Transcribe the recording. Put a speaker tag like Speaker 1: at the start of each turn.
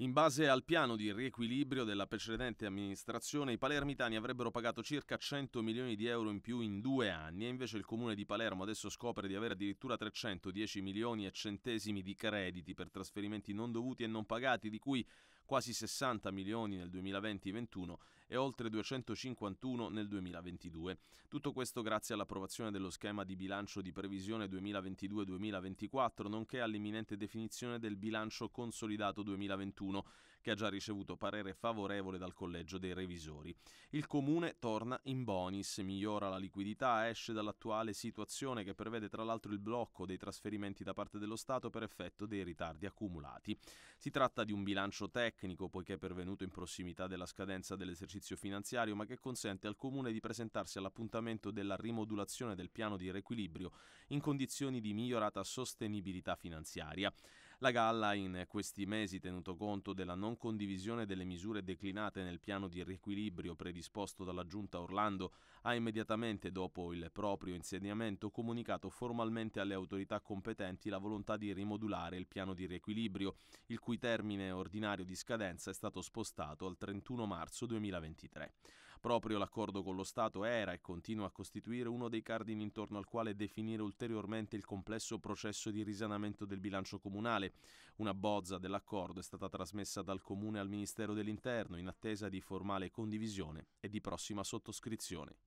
Speaker 1: In base al piano di riequilibrio della precedente amministrazione, i palermitani avrebbero pagato circa 100 milioni di euro in più in due anni e invece il comune di Palermo adesso scopre di avere addirittura 310 milioni e centesimi di crediti per trasferimenti non dovuti e non pagati, di cui quasi 60 milioni nel 2020-21 e oltre 251 nel 2022. Tutto questo grazie all'approvazione dello schema di bilancio di previsione 2022-2024, nonché all'imminente definizione del bilancio consolidato 2021 che ha già ricevuto parere favorevole dal Collegio dei Revisori. Il Comune torna in bonus, migliora la liquidità, esce dall'attuale situazione che prevede tra l'altro il blocco dei trasferimenti da parte dello Stato per effetto dei ritardi accumulati. Si tratta di un bilancio tecnico poiché è pervenuto in prossimità della scadenza dell'esercizio finanziario ma che consente al Comune di presentarsi all'appuntamento della rimodulazione del piano di riequilibrio in condizioni di migliorata sostenibilità finanziaria. La Galla in questi mesi, tenuto conto della non condivisione delle misure declinate nel piano di riequilibrio predisposto dalla Giunta Orlando, ha immediatamente dopo il proprio insediamento comunicato formalmente alle autorità competenti la volontà di rimodulare il piano di riequilibrio, il cui termine ordinario di scadenza è stato spostato al 31 marzo 2023. Proprio l'accordo con lo Stato era e continua a costituire uno dei cardini intorno al quale definire ulteriormente il complesso processo di risanamento del bilancio comunale. Una bozza dell'accordo è stata trasmessa dal Comune al Ministero dell'Interno in attesa di formale condivisione e di prossima sottoscrizione.